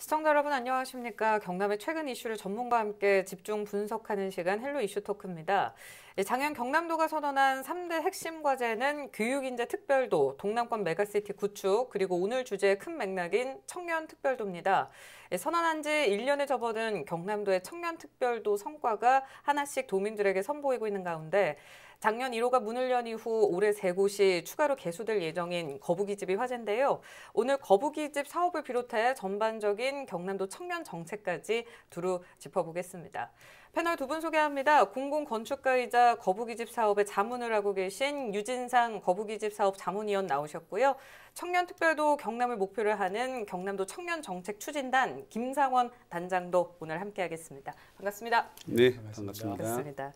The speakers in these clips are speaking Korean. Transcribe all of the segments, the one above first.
시청자 여러분 안녕하십니까. 경남의 최근 이슈를 전문가와 함께 집중 분석하는 시간 헬로 이슈 토크입니다. 작년 예, 경남도가 선언한 3대 핵심 과제는 교육인재 특별도, 동남권 메가시티 구축, 그리고 오늘 주제의 큰 맥락인 청년 특별도입니다. 예, 선언한 지 1년에 접어든 경남도의 청년 특별도 성과가 하나씩 도민들에게 선보이고 있는 가운데 작년 1호가 문을 연 이후 올해 세 곳이 추가로 개소될 예정인 거북이집이 화제인데요. 오늘 거북이집 사업을 비롯해 전반적인 경남도 청년 정책까지 두루 짚어보겠습니다. 패널 두 분 소개합니다. 공공건축가이자 거북이집 사업의 자문을 하고 계신 유진상 거북이집 사업 자문위원 나오셨고요. 청년특별도 경남을 목표로 하는 경남도 청년정책추진단 김상원 단장도 오늘 함께하겠습니다. 반갑습니다. 네, 반갑습니다. 반갑습니다. 반갑습니다.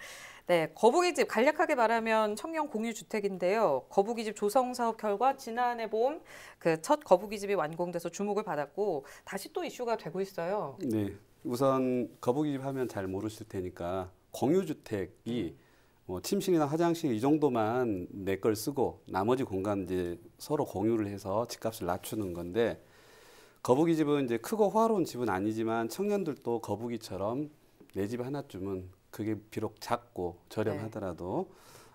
네, 거북이집 간략하게 말하면 청년 공유 주택인데요. 거북이집 조성 사업 결과 지난해 봄 그 첫 거북이집이 완공돼서 주목을 받았고 다시 또 이슈가 되고 있어요. 네, 우선 거북이집 하면 잘 모르실 테니까 공유 주택이 음. 뭐 침실이나 화장실 이 정도만 내 걸 쓰고 나머지 공간 이제 서로 공유를 해서 집값을 낮추는 건데 거북이 집은 이제 크고 화로운 집은 아니지만 청년들도 거북이처럼 내 집 하나쯤은 그게 비록 작고 저렴하더라도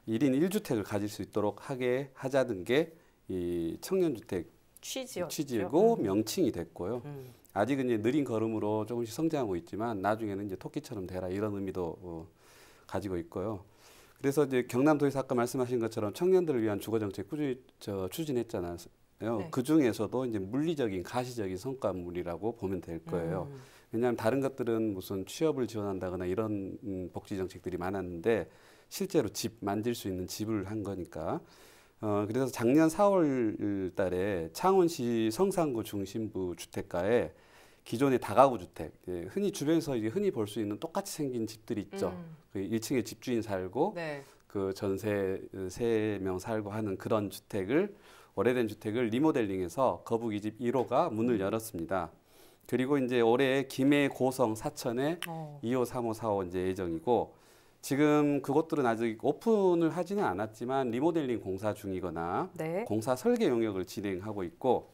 네. 일인일주택을 가질 수 있도록 하게 하자는 게 이 청년주택 취지였죠. 취지고 음. 명칭이 됐고요. 음. 아직은 이제 느린 걸음으로 조금씩 성장하고 있지만 나중에는 이제 토끼처럼 되라 이런 의미도 어, 가지고 있고요. 그래서 이제 경남도에서 아까 말씀하신 것처럼 청년들을 위한 주거 정책 꾸준히 저, 추진했잖아요. 네. 그 중에서도 이제 물리적인 가시적인 성과물이라고 보면 될 거예요. 음. 왜냐하면 다른 것들은 무슨 취업을 지원한다거나 이런 음, 복지 정책들이 많았는데 실제로 집 만질 수 있는 집을 한 거니까. 어, 그래서 작년 4월 달에 창원시 성산구 중심부 주택가에 기존의 다가구 주택, 예, 흔히 주변에서 이제 흔히 볼 수 있는 똑같이 생긴 집들이 있죠. 음. 그 1층에 집주인 살고 네. 그 전세 세 명 살고 하는 그런 주택을 오래된 주택을 리모델링해서 거북이집 1호가 문을 음. 열었습니다. 그리고 이제 올해 김해 고성 사천에 어. 2호, 3호, 4호 이제 예정이고 지금 그것들은 아직 오픈을 하지는 않았지만 리모델링 공사 중이거나 네. 공사 설계 용역을 진행하고 있고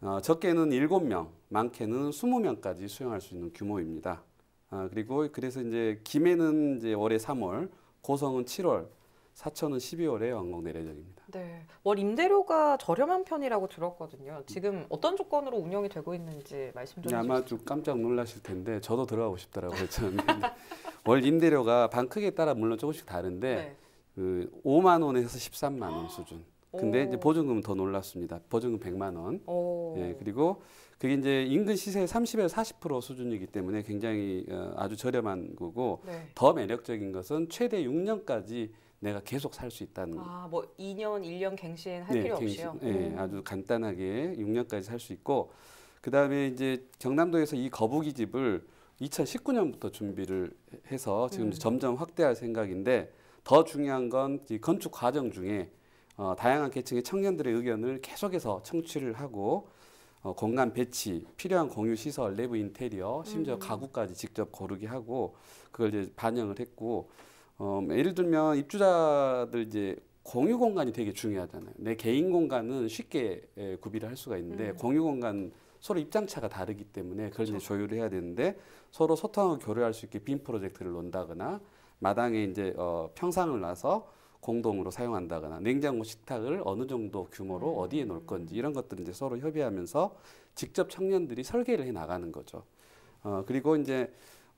어, 적게는 7명, 많게는 20명까지 수용할 수 있는 규모입니다. 어, 그리고 그래서 이제 김해는 이제 올해 3월, 고성은 7월, 사천은 12월에 완공 내릴 예정입니다. 네, 월 임대료가 저렴한 편이라고 들었거든요. 지금 어떤 조건으로 운영이 되고 있는지 말씀 좀 네, 아마 좀 깜짝 놀라실 텐데 저도 들어가고 싶더라고요. 저는 월 임대료가 방 크기에 따라 물론 조금씩 다른데 네. 그 5만 원에서 13만 원 수준. 근데 이제 보증금은 더 놀랐습니다. 보증금 100만 원. 오. 예, 그리고 그게 이제 인근 시세 30에서 40% 수준이기 때문에 굉장히 어, 아주 저렴한 거고 네. 더 매력적인 것은 최대 6년까지 내가 계속 살 수 있다는 아, 뭐 2년, 1년 갱신 할 네, 필요 갱신, 없이요? 네, 음. 아주 간단하게 6년까지 살 수 있고 그 다음에 이제 경남도에서 이 거북이 집을 2019년부터 준비를 해서 지금 음. 점점 확대할 생각인데 더 중요한 건이 건축 과정 중에 어, 다양한 계층의 청년들의 의견을 계속해서 청취를 하고 어, 공간 배치, 필요한 공유 시설, 내부 인테리어, 심지어 음. 가구까지 직접 고르게 하고 그걸 이제 반영을 했고 어, 뭐 예를 들면 입주자들 이제 공유 공간이 되게 중요하잖아요. 내 개인 공간은 쉽게 예, 구비를 할 수가 있는데 음. 공유 공간 서로 입장차가 다르기 때문에 그걸 그렇죠. 이제 조율을 해야 되는데 서로 소통하고 교류할 수 있게 빔 프로젝트를 논다거나 마당에 이제 어, 평상을 놔서 공동으로 사용한다거나 냉장고 식탁을 어느 정도 규모로 음. 어디에 놓을 건지 이런 것들을 이제 서로 협의하면서 직접 청년들이 설계를 해 나가는 거죠. 어, 그리고 이제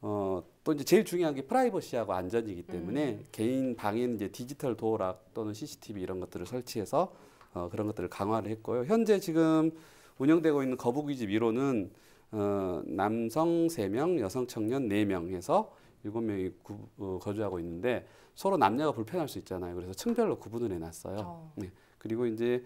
어, 또 이제 제일 중요한 게 프라이버시하고 안전이기 때문에 음. 개인 방에는 이제 디지털 도어락 또는 CCTV 이런 것들을 설치해서 어, 그런 것들을 강화를 했고요. 현재 지금 운영되고 있는 거북이집 1호는 어, 남성 3명, 여성 청년 4명 해서 7명이 구, 어, 거주하고 있는데 서로 남녀가 불편할 수 있잖아요. 그래서 층별로 구분을 해놨어요. 어. 네. 그리고 이제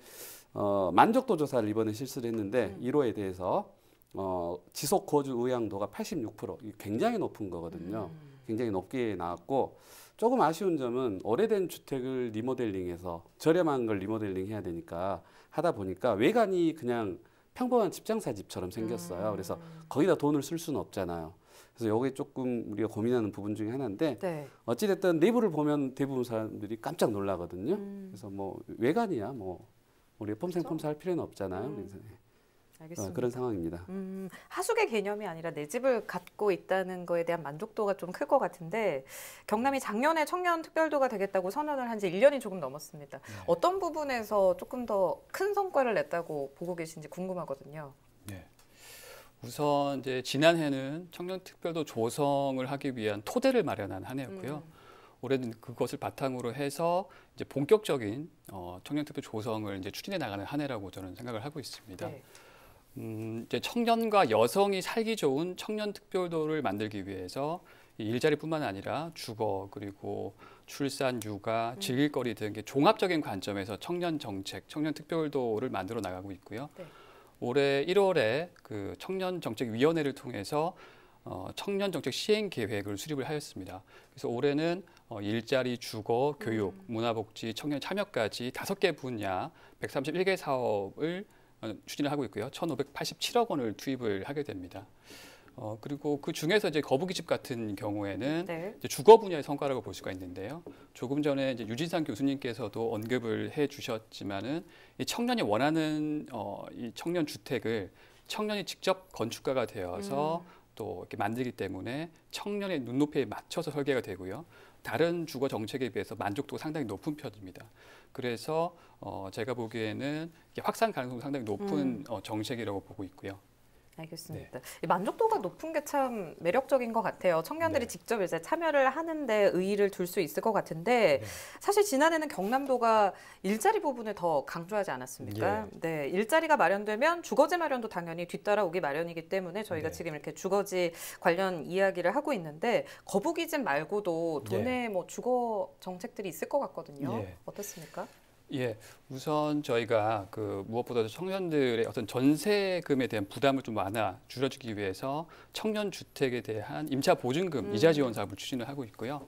어, 만족도 조사를 이번에 실시를 했는데 음. 1호에 대해서 어, 지속 거주 의향도가 86% 굉장히 높은 거거든요. 음. 굉장히 높게 나왔고 조금 아쉬운 점은 오래된 주택을 리모델링해서 저렴한 걸 리모델링 해야 되니까 하다 보니까 외관이 그냥 평범한 집장사 집처럼 생겼어요. 음. 그래서 거기다 돈을 쓸 수는 없잖아요. 그래서 여기 조금 우리가 고민하는 부분 중에 하나인데 네. 어찌됐든 내부를 보면 대부분 사람들이 깜짝 놀라거든요. 음. 그래서 뭐 외관이야 뭐 우리 폼생폼사 할 필요는 없잖아요. 음. 알겠습니다. 어, 그런 상황입니다. 음, 하숙의 개념이 아니라 내 집을 갖고 있다는 거에 대한 만족도가 좀 클 것 같은데 경남이 작년에 청년 특별도가 되겠다고 선언을 한 지 1년이 조금 넘었습니다. 네. 어떤 부분에서 조금 더 큰 성과를 냈다고 보고 계신지 궁금하거든요. 네. 우선 이제 지난해는 청년 특별도 조성을 하기 위한 토대를 마련한 한 해였고요. 음. 올해는 그것을 바탕으로 해서 이제 본격적인 어, 청년 특별 조성을 이제 추진해 나가는 한 해라고 저는 생각을 하고 있습니다. 네. 음, 이제 청년과 여성이 살기 좋은 청년 특별도를 만들기 위해서 일자리뿐만 아니라 주거 그리고 출산, 육아, 음. 즐길거리 등의 종합적인 관점에서 청년 정책, 청년 특별도를 만들어 나가고 있고요. 네. 올해 1월에 그 청년 정책 위원회를 통해서 어, 청년 정책 시행 계획을 수립을 하였습니다. 그래서 올해는 어, 일자리, 주거, 교육, 음. 문화복지, 청년 참여까지 다섯 개 분야 131개 사업을 어, 추진을 하고 있고요. 1,587억 원을 투입을 하게 됩니다. 어, 그리고 그 중에서 이제 거북이집 같은 경우에는 네. 주거 분야의 성과라고 볼 수가 있는데요. 조금 전에 이제 유진상 교수님께서도 언급을 해 주셨지만은 이 청년이 원하는 어, 이 청년 주택을 청년이 직접 건축가가 되어서 음. 또 이렇게 만들기 때문에 청년의 눈높이에 맞춰서 설계가 되고요. 다른 주거 정책에 비해서 만족도가 상당히 높은 편입니다. 그래서 어, 제가 보기에는 확산 가능성 상당히 높은 음. 어, 정책이라고 보고 있고요. 알겠습니다. 네. 만족도가 높은 게 참 매력적인 것 같아요. 청년들이 네. 직접 이제 참여를 하는데 의의를 둘 수 있을 것 같은데 네. 사실 지난해는 경남도가 일자리 부분을 더 강조하지 않았습니까? 예. 네, 일자리가 마련되면 주거지 마련도 당연히 뒤따라오기 마련이기 때문에 저희가 네. 지금 이렇게 주거지 관련 이야기를 하고 있는데 거북이집 말고도 예. 도내 뭐 주거 정책들이 있을 것 같거든요. 예. 어떻습니까? 예, 우선 저희가 그 무엇보다도 청년들의 어떤 전세금에 대한 부담을 좀 완화 줄여주기 위해서 청년 주택에 대한 임차 보증금 음. 이자 지원 사업을 추진을 하고 있고요.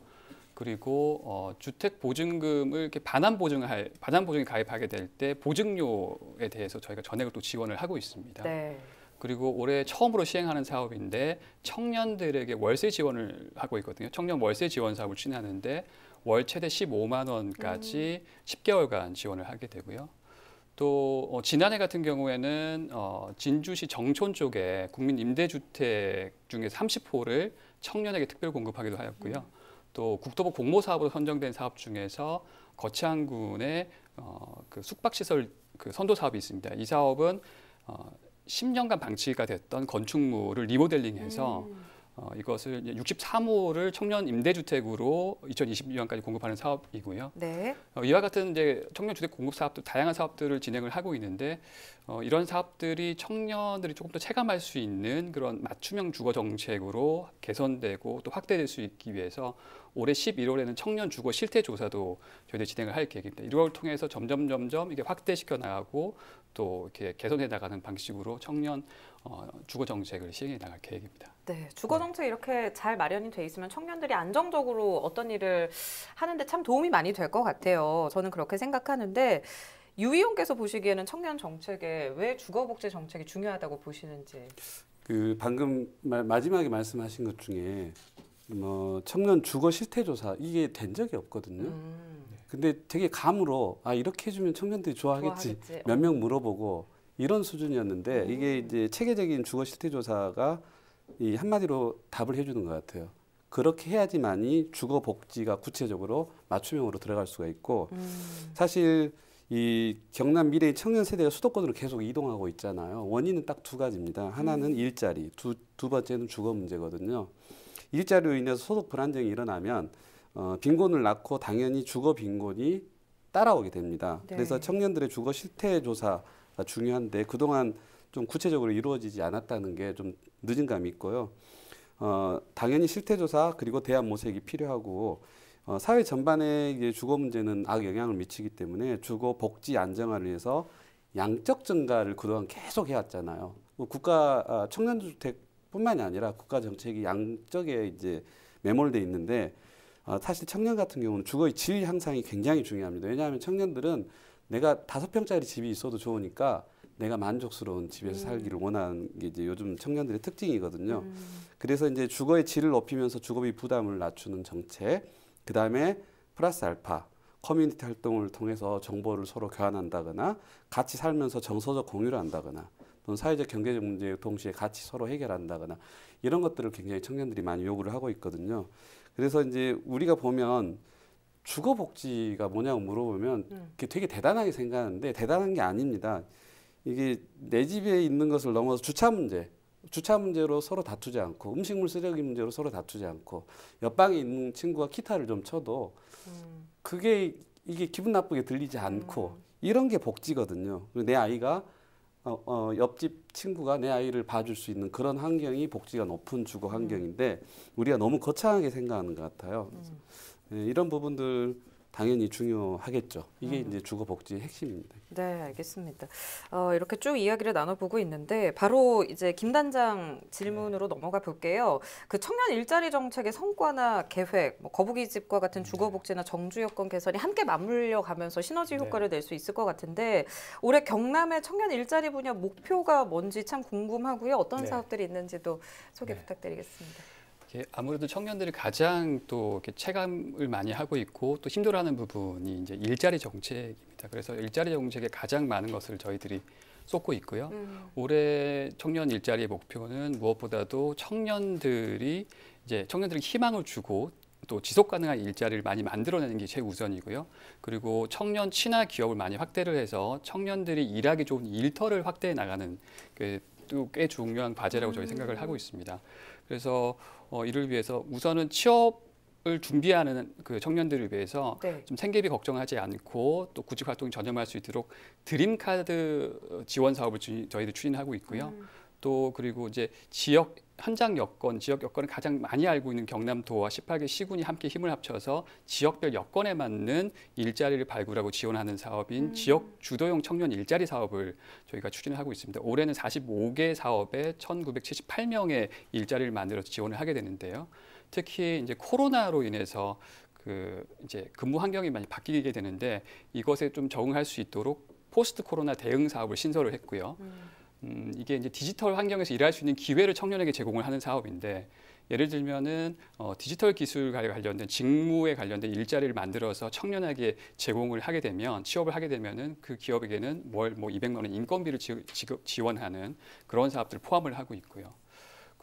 그리고 어, 주택 보증금을 이렇게 반환 보증할 반환 보증에 가입하게 될 때 보증료에 대해서 저희가 전액을 또 지원을 하고 있습니다. 네. 그리고 올해 처음으로 시행하는 사업인데 청년들에게 월세 지원을 하고 있거든요. 청년 월세 지원 사업을 추진하는데 월 최대 15만 원까지 음. 10개월간 지원을 하게 되고요. 또 어, 지난해 같은 경우에는 어, 진주시 정촌 쪽에 국민 임대주택 중에 30호를 청년에게 특별 공급하기도 하였고요. 음. 또 국토부 공모 사업으로 선정된 사업 중에서 거창군의 어, 그 숙박시설 그 선도 사업이 있습니다. 이 사업은 어, 10년간 방치가 됐던 건축물을 리모델링해서 음. 어, 이것을 63호를 청년 임대주택으로 2022년까지 공급하는 사업이고요. 네. 어, 이와 같은 이제 청년 주택 공급 사업도 다양한 사업들을 진행을 하고 있는데 어, 이런 사업들이 청년들이 조금 더 체감할 수 있는 그런 맞춤형 주거 정책으로 개선되고 또 확대될 수 있기 위해서 올해 11월에는 청년 주거 실태 조사도 저희들이 진행을 할 계획입니다. 이걸 통해서 점점 점점 이게 확대시켜 나가고 또 이렇게 개선해 나가는 방식으로 청년 어, 주거 정책을 시행해 나갈 계획입니다. 네, 주거 정책 이렇게 잘 마련이 돼 있으면 청년들이 안정적으로 어떤 일을 하는데 참 도움이 많이 될 것 같아요. 저는 그렇게 생각하는데 유희용께서 보시기에는 청년 정책에 왜 주거복지 정책이 중요하다고 보시는지. 그 방금 말, 마지막에 말씀하신 것 중에 뭐 청년 주거 실태 조사 이게 된 적이 없거든요. 음. 근데 되게 감으로 아 이렇게 해주면 청년들이 좋아하겠지, 좋아하겠지. 어. 몇명 물어보고 이런 수준이었는데 음. 이게 이제 체계적인 주거 실태 조사가 이 한마디로 답을 해주는 것 같아요. 그렇게 해야지만이 주거 복지가 구체적으로 맞춤형으로 들어갈 수가 있고 음. 사실 이 경남 미래의 청년 세대가 수도권으로 계속 이동하고 있잖아요. 원인은 딱 두 가지입니다. 하나는 음. 일자리, 두, 두 번째는 주거 문제거든요. 일자리로 인해서 소득 불안정이 일어나면 어, 빈곤을 낳고 당연히 주거 빈곤이 따라오게 됩니다. 네. 그래서 청년들의 주거 실태 조사가 중요한데 그동안 좀 구체적으로 이루어지지 않았다는 게 좀 늦은 감이 있고요. 어, 당연히 실태 조사 그리고 대안 모색이 필요하고 어, 사회 전반에 이제 주거 문제는 악영향을 미치기 때문에 주거 복지 안정화를 위해서 양적 증가를 그동안 계속 해왔잖아요. 뭐 국가 아, 청년주택뿐만이 아니라 국가 정책이 양적에 이제 매몰돼 있는데 어, 사실 청년 같은 경우는 주거의 질 향상이 굉장히 중요합니다. 왜냐하면 청년들은 내가 다섯 평짜리 집이 있어도 좋으니까 내가 만족스러운 집에서 음. 살기를 원하는 게 이제 요즘 청년들의 특징이거든요. 음. 그래서 이제 주거의 질을 높이면서 주거비 부담을 낮추는 정책, 그 다음에 플러스 알파 커뮤니티 활동을 통해서 정보를 서로 교환한다거나 같이 살면서 정서적 공유를 한다거나 또는 사회적 경제적 문제 동시에 같이 서로 해결한다거나 이런 것들을 굉장히 청년들이 많이 요구를 하고 있거든요. 그래서 이제 우리가 보면 주거 복지가 뭐냐고 물어보면 그게 음. 되게 대단하게 생각하는데 대단한 게 아닙니다. 이게 내 집에 있는 것을 넘어서 주차 문제, 주차 문제로 서로 다투지 않고 음식물 쓰레기 문제로 서로 다투지 않고 옆방에 있는 친구가 기타를 좀 쳐도 그게 이게 기분 나쁘게 들리지 않고 음. 이런 게 복지거든요. 내 아이가 어, 어, 옆집 친구가 내 아이를 봐줄 수 있는 그런 환경이 복지가 높은 주거 음. 환경인데 우리가 너무 거창하게 생각하는 것 같아요. 음. 예, 이런 부분들 당연히 중요하겠죠. 이게 음. 이제 주거 복지의 핵심입니다. 네, 알겠습니다. 어, 이렇게 쭉 이야기를 나눠보고 있는데 바로 이제 김 단장 질문으로 네. 넘어가 볼게요. 그 청년 일자리 정책의 성과나 계획, 뭐 거북이 집과 같은 주거 네. 복지나 정주 여건 개선이 함께 맞물려 가면서 시너지 네. 효과를 네. 낼수 있을 것 같은데 올해 경남의 청년 일자리 분야 목표가 뭔지 참 궁금하고요. 어떤 네. 사업들이 있는지도 소개 네. 부탁드리겠습니다. 아무래도 청년들이 가장 또 이렇게 체감을 많이 하고 있고 또 힘들어하는 부분이 이제 일자리 정책입니다. 그래서 일자리 정책에 가장 많은 것을 저희들이 쏟고 있고요. 음. 올해 청년 일자리의 목표는 무엇보다도 청년들이 이제 청년들이 희망을 주고 또 지속 가능한 일자리를 많이 만들어내는 게 최우선이고요. 그리고 청년 친화 기업을 많이 확대를 해서 청년들이 일하기 좋은 일터를 확대해 나가는 그꽤 중요한 과제라고 저희 생각을 음. 하고 있습니다. 그래서 어, 이를 위해서 우선은 취업을 준비하는 그 청년들을 위해서 네. 좀 생계비 걱정하지 않고 또 구직 활동 전념할 수 있도록 드림카드 지원 사업을 저희도 추진하고 있고요. 음. 또 그리고 이제 지역 현장 여건, 지역 여건을 가장 많이 알고 있는 경남도와 18개 시군이 함께 힘을 합쳐서 지역별 여건에 맞는 일자리를 발굴하고 지원하는 사업인 음. 지역 주도형 청년 일자리 사업을 저희가 추진 하고 있습니다. 올해는 45개 사업에 1,978명의 일자리를 만들어서 지원을 하게 되는데요. 특히 이제 코로나로 인해서 그 이제 근무 환경이 많이 바뀌게 되는데 이것에 좀 적응할 수 있도록 포스트 코로나 대응 사업을 신설을 했고요. 음. 음, 이게 이제 디지털 환경에서 일할 수 있는 기회를 청년에게 제공을 하는 사업인데 예를 들면은 어, 디지털 기술과 관련된 직무에 관련된 일자리를 만들어서 청년에게 제공을 하게 되면 취업을 하게 되면은 그 기업에게는 월뭐 200만 원 인건비를 지, 지, 지원하는 그런 사업들을 포함을 하고 있고요.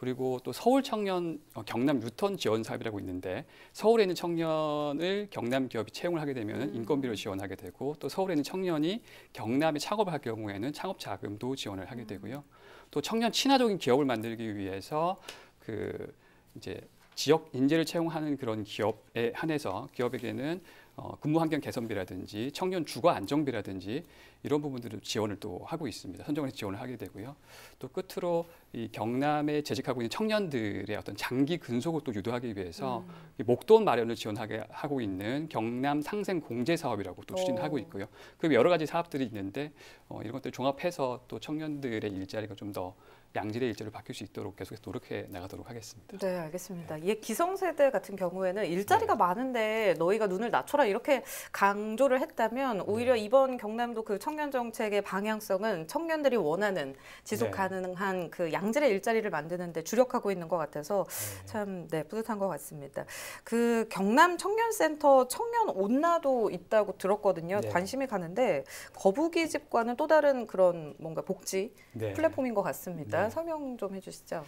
그리고 또 서울 청년 어, 경남 유턴 지원 사업이라고 있는데 서울에 있는 청년을 경남 기업이 채용을 하게 되면 음. 인건비를 지원하게 되고 또 서울에 있는 청년이 경남에 창업을 할 경우에는 창업 자금도 지원을 하게 음. 되고요. 음. 또 청년 친화적인 기업을 만들기 위해서 그 이제 지역 인재를 채용하는 그런 기업에 한해서 기업에게는 어, 근무 환경 개선비라든지 청년 주거 안정비라든지 이런 부분들을 지원을 또 하고 있습니다. 선정해서 지원을 하게 되고요. 또 끝으로 이 경남에 재직하고 있는 청년들의 어떤 장기 근속을 또 유도하기 위해서 음. 목돈 마련을 지원하게 하고 있는 경남 상생 공제 사업이라고 또 추진하고 있고요. 그 여러 가지 사업들이 있는데 어, 이런 것들 종합해서 또 청년들의 일자리가 좀더 양질의 일자로 리 바뀔 수 있도록 계속해서 노력해 나가도록 하겠습니다. 네, 알겠습니다. 네. 예, 기성세대 같은 경우에는 일자리가 네. 많은데 너희가 눈을 낮춰라 이렇게 강조를 했다면 오히려 네. 이번 경남도 그 청년 정책의 방향성은 청년들이 원하는 지속 네. 가능한 그 양질의 일자리를 만드는데 주력하고 있는 것 같아서 네. 참 네, 뿌듯한 것 같습니다. 그 경남 청년센터 청년 온나도 있다고 들었거든요. 네. 관심이 가는데 거북이 집과는 또 다른 그런 뭔가 복지 플랫폼인 것 같습니다. 네. 설명 좀 해주시죠.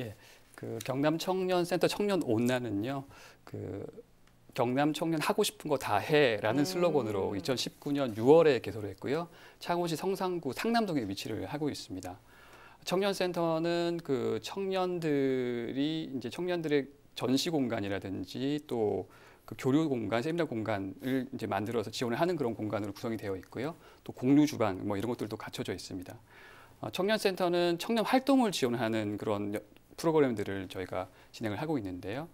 예, 그 경남 청년센터 청년 온나는요, 그 경남 청년 하고 싶은 거 다 해라는 음. 슬로건으로 2019년 6월에 개소를 했고요. 창원시 성산구 상남동에 위치를 하고 있습니다. 청년센터는 그 청년들이 이제 청년들의 전시 공간이라든지 또그 교류 공간, 세미나 공간을 이제 만들어서 지원을 하는 그런 공간으로 구성이 되어 있고요. 또 공유 주방 뭐 이런 것들도 갖춰져 있습니다. 어, 청년센터는 청년 활동을 지원하는 그런 프로그램들을 저희가 진행을 하고 있는데요.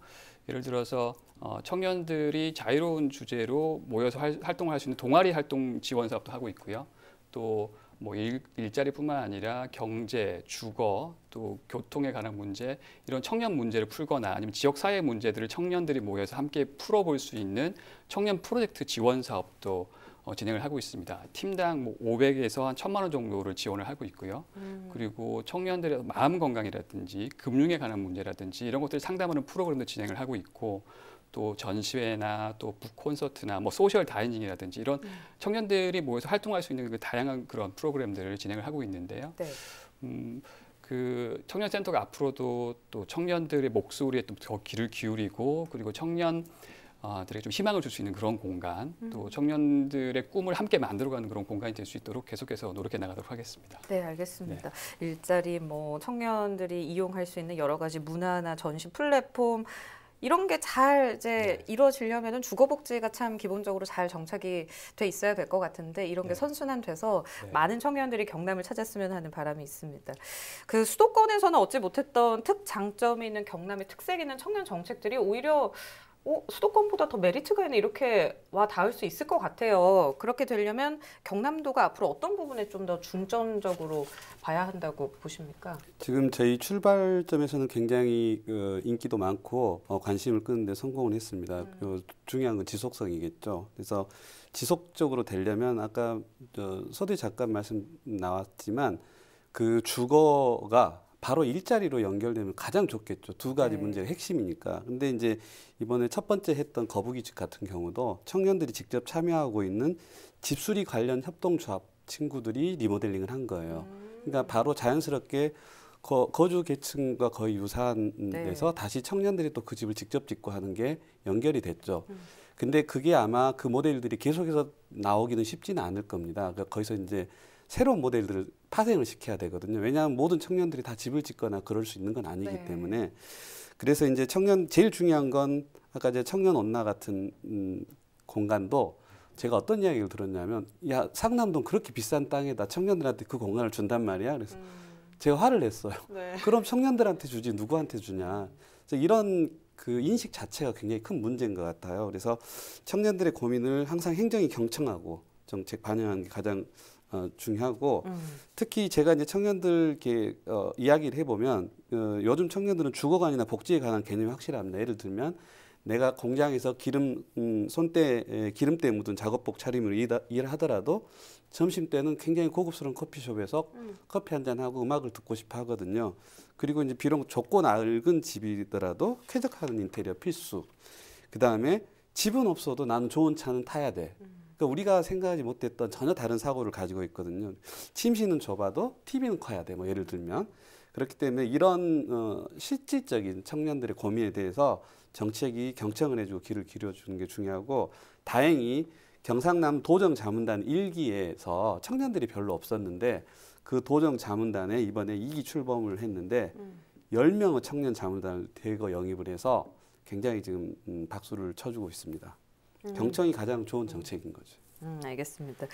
예를 들어서 어, 청년들이 자유로운 주제로 모여서 활동을 할 수 있는 동아리 활동 지원 사업도 하고 있고요. 또뭐 일자리뿐만 아니라 경제, 주거, 또 교통에 관한 문제 이런 청년 문제를 풀거나 아니면 지역 사회 문제들을 청년들이 모여서 함께 풀어볼 수 있는 청년 프로젝트 지원 사업도 어, 진행을 하고 있습니다. 팀당 뭐 500에서 한 1천만 원 정도를 지원을 하고 있고요. 음. 그리고 청년들의 마음 건강이라든지 금융에 관한 문제라든지 이런 것들을 상담하는 프로그램도 진행을 하고 있고 또 전시회나 또 북콘서트나 뭐 소셜 다이닝이라든지 이런 음. 청년들이 모여서 활동할 수 있는 그 다양한 그런 프로그램들을 진행을 하고 있는데요. 네. 음, 그 청년센터가 앞으로도 또 청년들의 목소리에 또 더 귀를 기울이고 그리고 청년 들에게 좀 희망을 줄 수 있는 그런 공간, 음. 또 청년들의 꿈을 함께 만들어가는 그런 공간이 될 수 있도록 계속해서 노력해 나가도록 하겠습니다. 네, 알겠습니다. 네. 일자리, 뭐 청년들이 이용할 수 있는 여러 가지 문화나 전시 플랫폼 이런 게 잘 이제 네. 이루어지려면 주거복지가 참 기본적으로 잘 정착이 돼 있어야 될 것 같은데 이런 게 네. 선순환돼서 네. 많은 청년들이 경남을 찾았으면 하는 바람이 있습니다. 그 수도권에서는 얻지 못했던 특장점이 있는 경남의 특색 있는 청년 정책들이 오히려 어, 수도권보다 더 메리트가 있는 이렇게 와 닿을 수 있을 것 같아요. 그렇게 되려면 경남도가 앞으로 어떤 부분에 좀 더 중점적으로 봐야 한다고 보십니까? 지금 저희 출발점에서는 굉장히 어, 인기도 많고 어, 관심을 끄는데 성공을 했습니다. 음. 그 중요한 건 지속성이겠죠. 그래서 지속적으로 되려면 아까 서대 작가 말씀 나왔지만 그 주거가 바로 일자리로 연결되면 가장 좋겠죠. 두 가지 네. 문제의 핵심이니까. 근데 이제 이번에 첫 번째 했던 거북이집 같은 경우도 청년들이 직접 참여하고 있는 집수리 관련 협동조합 친구들이 리모델링을 한 거예요. 음. 그러니까 바로 자연스럽게 거, 거주 계층과 거의 유사한 네. 데서 다시 청년들이 또 그 집을 직접 짓고 하는 게 연결이 됐죠. 음. 근데 그게 아마 그 모델들이 계속해서 나오기는 쉽지는 않을 겁니다. 그러니까 거기서 이제 새로운 모델들을 파생을 시켜야 되거든요. 왜냐하면 모든 청년들이 다 집을 짓거나 그럴 수 있는 건 아니기 네. 때문에 그래서 이제 청년 제일 중요한 건 아까 이제 청년 언나 같은 음, 공간도 제가 어떤 이야기를 들었냐면 야 상남동 그렇게 비싼 땅에다 청년들한테 그 공간을 준단 말이야. 그래서 음. 제가 화를 냈어요. 네. 그럼 청년들한테 주지 누구한테 주냐. 그래서 이런 그 인식 자체가 굉장히 큰 문제인 것 같아요. 그래서 청년들의 고민을 항상 행정이 경청하고 정책 반영하는 게 가장 어, 중요하고 음. 특히 제가 이제 청년들 이렇 어, 이야기를 해보면 어, 요즘 청년들은 주거관이나 복지에 관한 개념이 확실합니다. 예를 들면 내가 공장에서 기름 음, 손때 기름때 묻은 작업복 차림으로 일, 일 하더라도 점심 때는 굉장히 고급스러운 커피숍에서 음. 커피 한잔 하고 음악을 듣고 싶어 하거든요. 그리고 이제 비록 좁고 낡은 집이더라도 쾌적한 인테리어 필수. 그 다음에 집은 없어도 나는 좋은 차는 타야 돼. 음. 그러니까 우리가 생각하지 못했던 전혀 다른 사고를 가지고 있거든요. 침실은 좁아도 TV는 커야 돼. 뭐 예를 들면 그렇기 때문에 이런 어, 실질적인 청년들의 고민에 대해서 정책이 경청을 해주고 귀를 기울주는게 중요하고 다행히 경상남 도정 자문단 일기에서 청년들이 별로 없었는데 그 도정 자문단에 이번에 이기 출범을 했는데 음. 열명의 청년 자문단을 대거 영입을 해서 굉장히 지금 음, 박수를 쳐주고 있습니다. 음. 경청이 가장 좋은 정책인 거죠. 음, 알겠습니다.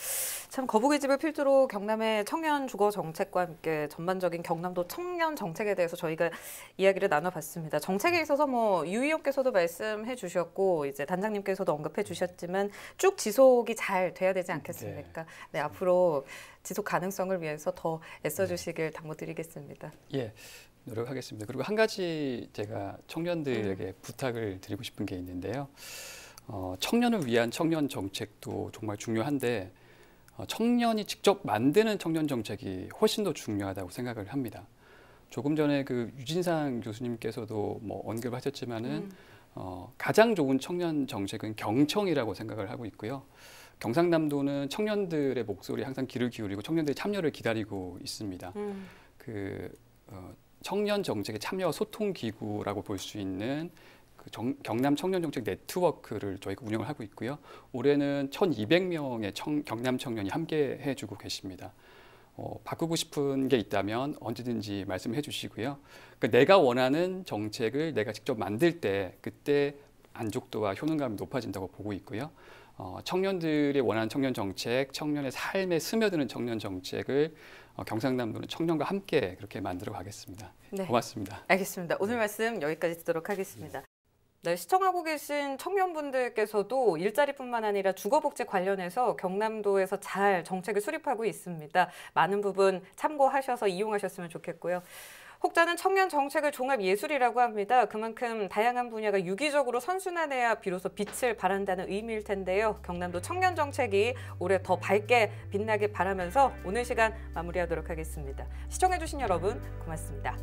참 거북이 집을 필두로 경남의 청년 주거 정책과 함께 전반적인 경남도 청년 정책에 대해서 저희가 이야기를 나눠봤습니다. 정책에 있어서 뭐 유희영께서도 말씀해 주셨고 이제 단장님께서도 언급해 주셨지만 쭉 지속이 잘 돼야 되지 않겠습니까? 네, 네 앞으로 지속 가능성을 위해서 더 애써주시길 네. 당부드리겠습니다. 예, 노력하겠습니다. 그리고 한 가지 제가 청년들에게 음. 부탁을 드리고 싶은 게 있는데요. 어, 청년을 위한 청년 정책도 정말 중요한데 어, 청년이 직접 만드는 청년 정책이 훨씬 더 중요하다고 생각을 합니다. 조금 전에 그 유진상 교수님께서도 뭐 언급하셨지만은 음. 어, 가장 좋은 청년 정책은 경청이라고 생각을 하고 있고요. 경상남도는 청년들의 목소리 항상 귀를 기울이고 청년들의 참여를 기다리고 있습니다. 음. 그 어, 청년 정책의 참여 소통 기구라고 볼 수 있는 그 정, 경남 청년 정책 네트워크를 저희가 운영을 하고 있고요. 올해는 1,200명의 청, 경남 청년이 함께 해주고 계십니다. 어, 바꾸고 싶은 게 있다면 언제든지 말씀해 주시고요. 그 내가 원하는 정책을 내가 직접 만들 때 그때 만족도와 효능감이 높아진다고 보고 있고요. 어, 청년들이 원하는 청년 정책, 청년의 삶에 스며드는 청년 정책을 어, 경상남도는 청년과 함께 그렇게 만들어 가겠습니다. 네. 고맙습니다. 알겠습니다. 오늘 네. 말씀 여기까지 듣도록 하겠습니다. 네. 네, 시청하고 계신 청년분들께서도 일자리뿐만 아니라 주거복지 관련해서 경남도에서 잘 정책을 수립하고 있습니다. 많은 부분 참고하셔서 이용하셨으면 좋겠고요. 혹자는 청년 정책을 종합 예술이라고 합니다. 그만큼 다양한 분야가 유기적으로 선순환해야 비로소 빛을 발한다는 의미일 텐데요. 경남도 청년 정책이 올해 더 밝게 빛나길 바라면서 오늘 시간 마무리하도록 하겠습니다. 시청해주신 여러분 고맙습니다.